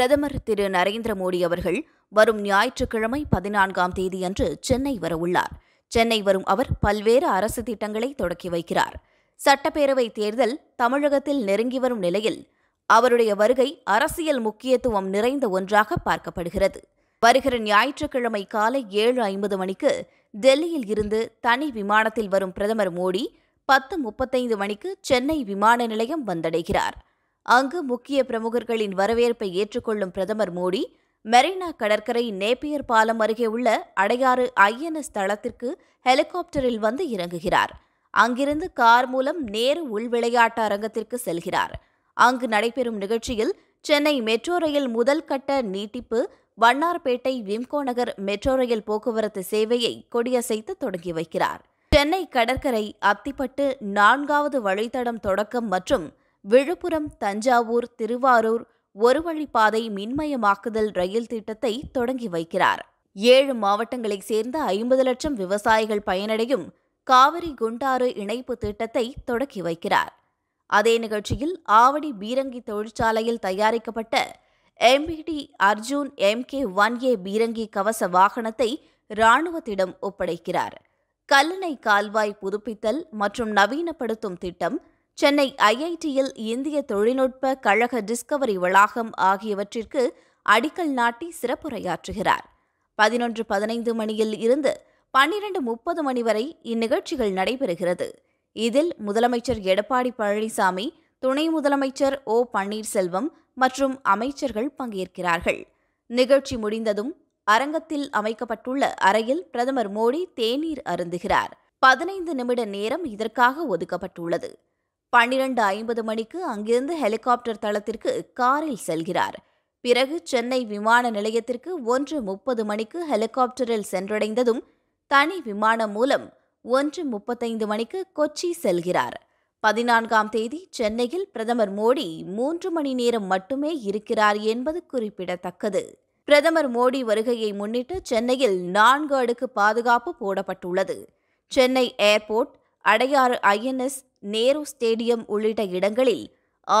பிரதமர் திரு நரேந்திர மோடி அவர்கள் வரும் ஞாயிற்றுக்கிழமை பதினான்காம் தேதியன்று சென்னை வரவுள்ளார் சென்னை வரும் அவர் பல்வேறு அரசு திட்டங்களை தொடக்கி வைக்கிறார் சட்டப்பேரவை தேர்தல் தமிழகத்தில் நெருங்கி வரும் நிலையில் அவருடைய வருகை அரசியல் முக்கியத்துவம் நிறைந்த ஒன்றாக பார்க்கப்படுகிறது வருகிற ஞாயிற்றுக்கிழமை காலை ஏழு ஐம்பது மணிக்கு டெல்லியில் இருந்து தனி விமானத்தில் வரும் பிரதமர் மோடி பத்து முப்பத்தைந்து மணிக்கு சென்னை விமான நிலையம் வந்தடைகிறார் அங்கு முக்கிய பிரமுகர்களின் வரவேற்பை ஏற்றுக்கொள்ளும் பிரதமர் மோடி மெரினா கடற்கரை நேப்பியர் பாலம் அருகே உள்ள அடையாறு ஐஎன்எஸ் தளத்திற்கு ஹெலிகாப்டரில் வந்து இறங்குகிறார் அங்கிருந்து கார் மூலம் நேரு உள்விளையாட்டு அரங்கத்திற்கு செல்கிறார் அங்கு நடைபெறும் நிகழ்ச்சியில் சென்னை மெட்ரோ ரயில் முதல் கட்ட நீட்டிப்பு வண்ணார்பேட்டை விம்கோ நகர் மெட்ரோ ரயில் போக்குவரத்து சேவையை கொடியசைத்து தொடங்கி வைக்கிறார் சென்னை கடற்கரை அத்திப்பட்டு நான்காவது வழித்தடம் தொடக்கம் மற்றும் விழுப்புரம் தஞ்சாவூர் திருவாரூர் ஒருவழிப்பாதை மின்மயமாக்குதல் ரயில் திட்டத்தை தொடங்கி வைக்கிறார் ஏழு மாவட்டங்களைச் சேர்ந்த ஐம்பது லட்சம் விவசாயிகள் பயனடையும் காவிரி குண்டாறு இணைப்பு திட்டத்தை தொடக்கி வைக்கிறார் அதே நிகழ்ச்சியில் ஆவடி பீரங்கி தொழிற்சாலையில் தயாரிக்கப்பட்ட MBT Arjun M K one பீரங்கி கவச வாகனத்தை ராணுவத்திடம் ஒப்படைக்கிறார் கல்லணை கால்வாய் புதுப்பித்தல் மற்றும் நவீனப்படுத்தும் திட்டம் சென்னை ஐஐடியில் இந்திய தொழில்நுட்ப கழக டிஸ்கவரி வளாகம் ஆகியவற்றிற்கு அடிக்கல் நாட்டி சிறப்புரையாற்றுகிறார் பதினொன்று பதினைந்து மணியில் இருந்து பன்னிரண்டு முப்பது மணி வரை இந்நிகழ்ச்சிகள் நடைபெறுகிறது இதில் முதலமைச்சர் எடப்பாடி பழனிசாமி துணை முதலமைச்சர் ஓ பன்னீர்செல்வம் மற்றும் அமைச்சர்கள் பங்கேற்கிறார்கள் நிகழ்ச்சி முடிந்ததும் அரங்கத்தில் அமைக்கப்பட்டுள்ள அறையில் பிரதமர் மோடி தேநீர் அருந்துகிறார் பதினைந்து நிமிட நேரம் இதற்காக ஒதுக்கப்பட்டுள்ளது பன்னிரண்டு ஐம்பது மணிக்கு அங்கிருந்து ஹெலிகாப்டர் தளத்திற்கு காரில் செல்கிறார் பிறகு சென்னை விமான நிலையத்திற்கு ஒன்று முப்பது மணிக்கு ஹெலிகாப்டரில் சென்றடைந்ததும் தனி விமானம் மூலம் ஒன்று முப்பத்தைந்து மணிக்கு கொச்சி செல்கிறார் பதினான்காம் தேதி சென்னையில் பிரதமர் மோடி மூன்று மணி நேரம் மட்டுமே இருக்கிறார் என்பது குறிப்பிடத்தக்கது பிரதமர் மோடி வருகையை முன்னிட்டு சென்னையில் நான்கு அடுக்கு பாதுகாப்பு போடப்பட்டுள்ளது Chennai airport Adyar INS Nehru stadium உள்ளிட்ட இடங்களில்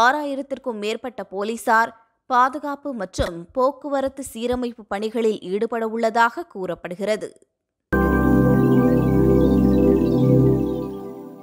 ஆறாயிரத்திற்கும் மேற்பட்ட போலீசார் பாதுகாப்பு மற்றும் போக்குவரத்து சீரமைப்பு பணிகளில் ஈடுபட உள்ளதாக கூறப்படுகிறது